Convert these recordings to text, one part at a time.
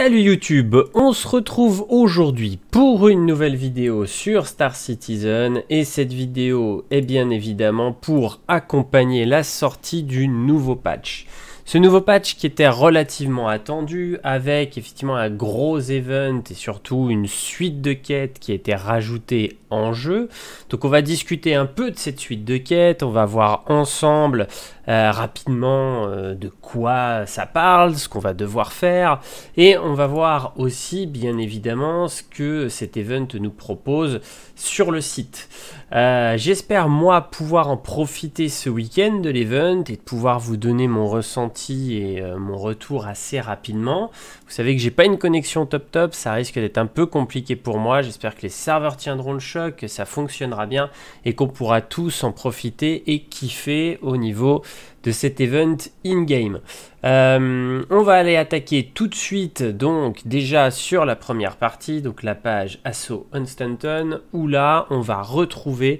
Salut YouTube, on se retrouve aujourd'hui pour une nouvelle vidéo sur Star Citizen et cette vidéo est bien évidemment pour accompagner la sortie du nouveau patch. Ce nouveau patch qui était relativement attendu avec effectivement un gros event et surtout une suite de quêtes qui a été rajoutée en jeu. Donc on va discuter un peu de cette suite de quêtes, on va voir ensemble euh, rapidement euh, de quoi ça parle, ce qu'on va devoir faire, et on va voir aussi bien évidemment ce que cet event nous propose sur le site. Euh, j'espère moi pouvoir en profiter ce week-end de l'event et de pouvoir vous donner mon ressenti et mon retour assez rapidement. Vous savez que j'ai pas une connexion top top, ça risque d'être un peu compliqué pour moi, j'espère que les serveurs tiendront le choc que ça fonctionnera bien et qu'on pourra tous en profiter et kiffer au niveau de cet event in-game. Euh, on va aller attaquer tout de suite, donc déjà sur la première partie, donc la page Assaut Unstanton, où là on va retrouver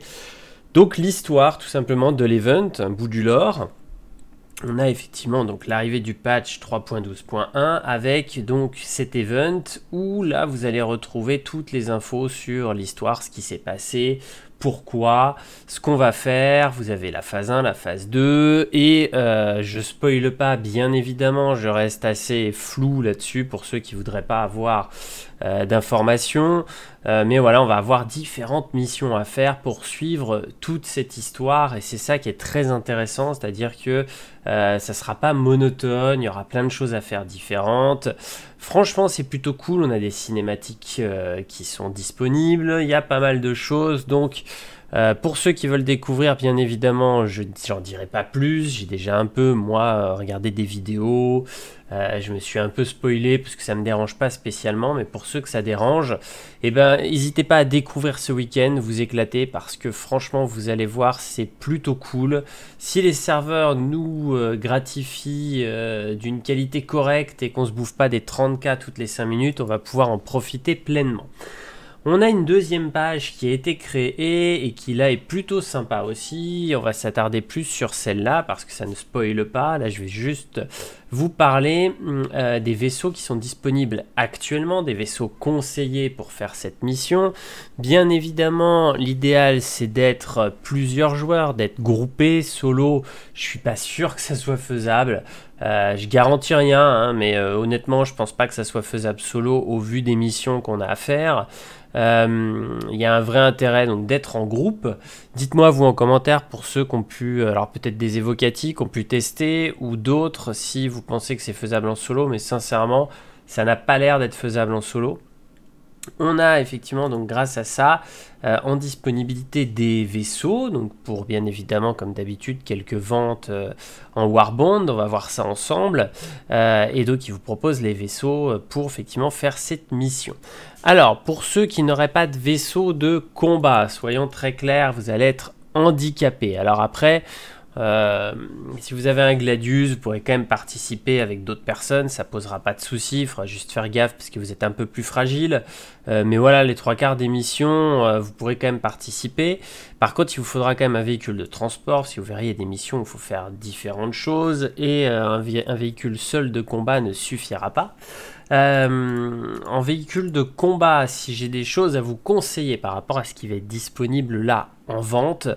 donc l'histoire tout simplement de l'event, un bout du lore on a effectivement donc l'arrivée du patch 3.12.1 avec donc cet event où là vous allez retrouver toutes les infos sur l'histoire, ce qui s'est passé, pourquoi, ce qu'on va faire. Vous avez la phase 1, la phase 2, et euh, je spoile pas, bien évidemment, je reste assez flou là-dessus pour ceux qui voudraient pas avoir euh, d'informations. Euh, mais voilà, on va avoir différentes missions à faire pour suivre toute cette histoire et c'est ça qui est très intéressant, c'est-à-dire que euh, ça sera pas monotone, il y aura plein de choses à faire différentes. Franchement, c'est plutôt cool, on a des cinématiques qui sont disponibles, il y a pas mal de choses, donc euh, pour ceux qui veulent découvrir, bien évidemment, je n'en dirai pas plus. J'ai déjà un peu, moi, euh, regardé des vidéos. Euh, je me suis un peu spoilé parce que ça ne me dérange pas spécialement. Mais pour ceux que ça dérange, eh ben, n'hésitez pas à découvrir ce week-end, vous éclater parce que franchement, vous allez voir, c'est plutôt cool. Si les serveurs nous gratifient d'une qualité correcte et qu'on se bouffe pas des 30K toutes les 5 minutes, on va pouvoir en profiter pleinement. On a une deuxième page qui a été créée et qui là est plutôt sympa aussi. On va s'attarder plus sur celle-là parce que ça ne spoile pas. Là, je vais juste vous parlez mm, euh, des vaisseaux qui sont disponibles actuellement, des vaisseaux conseillés pour faire cette mission. Bien évidemment, l'idéal c'est d'être euh, plusieurs joueurs, d'être groupés, solo. Je suis pas sûr que ça soit faisable. Euh, je garantis rien, hein, mais honnêtement, je pense pas que ça soit faisable solo au vu des missions qu'on a à faire. Il y a un vrai intérêt donc d'être en groupe. Dites-moi vous en commentaire pour ceux qui ont pu, alors peut-être des évocatiques, qui ont pu tester, ou d'autres si vous vous pensez que c'est faisable en solo, mais sincèrement, ça n'a pas l'air d'être faisable en solo. On a effectivement, donc grâce à ça, euh, en disponibilité des vaisseaux, donc pour bien évidemment, comme d'habitude, quelques ventes euh, en en bond on va voir ça ensemble, et euh, donc il vous propose les vaisseaux pour effectivement faire cette mission. Alors, pour ceux qui n'auraient pas de vaisseau de combat, soyons très clairs, vous allez être handicapé. Alors après, euh, si vous avez un Gladius, vous pourrez quand même participer avec d'autres personnes, ça posera pas de soucis, il faudra juste faire gaffe parce que vous êtes un peu plus fragile. Euh, mais voilà, les trois quarts des missions, euh, vous pourrez quand même participer. Par contre, il vous faudra quand même un véhicule de transport, si vous verrez, il y a des missions il faut faire différentes choses et un, véhicule seul de combat ne suffira pas. en véhicule de combat, si j'ai des choses à vous conseiller par rapport à ce qui va être disponible là en vente,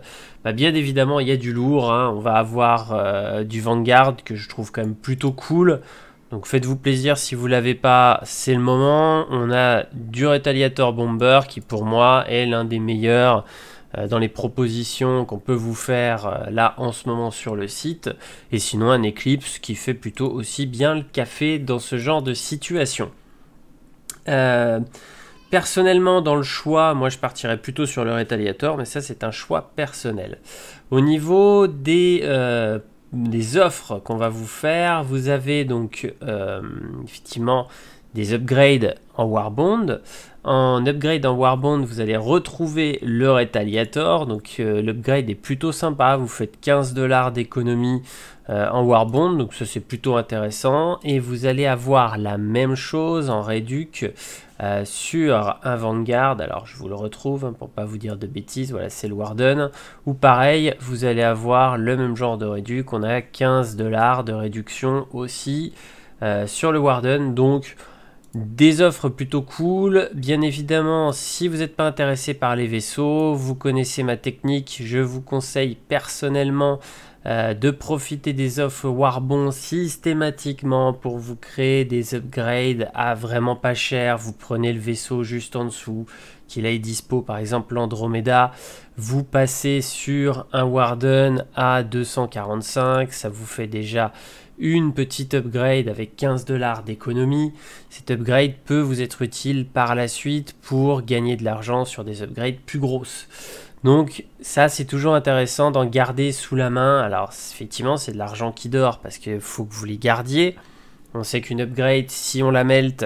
bah, bien évidemment il y a du lourd, hein. on va avoir euh, du Vanguard que je trouve quand même plutôt cool, donc faites-vous plaisir si vous l'avez pas, c'est le moment. On a du Retaliator Bomber qui pour moi est l'un des meilleurs euh, dans les propositions qu'on peut vous faire euh, là en ce moment sur le site. Et sinon un Eclipse qui fait plutôt aussi bien le café dans ce genre de situation. Personnellement, dans le choix, moi je partirais plutôt sur le Retaliator, mais ça c'est un choix personnel. Au niveau des, euh, des offres qu'on va vous faire, vous avez donc euh, effectivement des upgrades en Warbond. En upgrade en Warbond, vous allez retrouver le Retaliator. Donc euh, l'upgrade est plutôt sympa. Vous faites 15 dollars d'économie euh, en Warbond. Donc ça c'est plutôt intéressant. Et vous allez avoir la même chose en Reduc euh, sur un Vanguard. Alors je vous le retrouve hein, pour pas vous dire de bêtises. Voilà, c'est le Warden. Ou pareil, vous allez avoir le même genre de Reduc. On a 15 dollars de réduction aussi sur le Warden. Donc des offres plutôt cool. Bien évidemment, si vous n'êtes pas intéressé par les vaisseaux, vous connaissez ma technique. Je vous conseille personnellement euh, de profiter des offres Warbon systématiquement pour vous créer des upgrades à vraiment pas cher. Vous prenez le vaisseau juste en dessous, qu'il aille dispo par exemple l'Andromeda. Vous passez sur un Warden à 245, ça vous fait déjà une petite upgrade avec 15 dollars d'économie. Cet upgrade peut vous être utile par la suite pour gagner de l'argent sur des upgrades plus grosses. Donc ça c'est toujours intéressant d'en garder sous la main. Alors effectivement c'est de l'argent qui dort parce qu'il faut que vous les gardiez. On sait qu'une upgrade, si on la melt,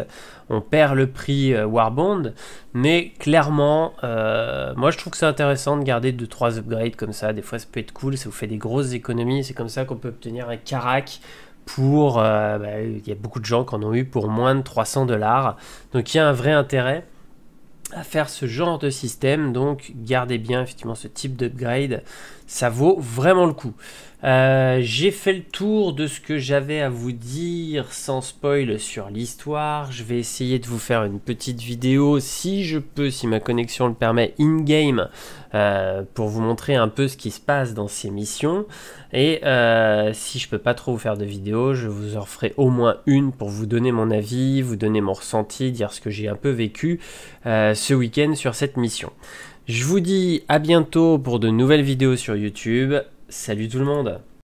on perd le prix euh, Warbond. Mais clairement, euh, moi je trouve que c'est intéressant de garder 2-3 upgrades comme ça. Des fois ça peut être cool, ça vous fait des grosses économies. C'est comme ça qu'on peut obtenir un Karak pour... Euh, bah, il y a beaucoup de gens qui en ont eu pour moins de 300 dollars. Donc il y a un vrai intérêt à faire ce genre de système. Donc gardez bien effectivement ce type d'upgrade. Ça vaut vraiment le coup. Euh, j'ai fait le tour de ce que j'avais à vous dire sans spoil sur l'histoire. Je vais essayer de vous faire une petite vidéo si je peux, si ma connexion le permet, in-game euh, pour vous montrer un peu ce qui se passe dans ces missions. Et euh, si je peux pas trop vous faire de vidéo, je vous en ferai au moins une pour vous donner mon avis, vous donner mon ressenti, dire ce que j'ai un peu vécu ce week-end sur cette mission. Je vous dis à bientôt pour de nouvelles vidéos sur YouTube. Salut tout le monde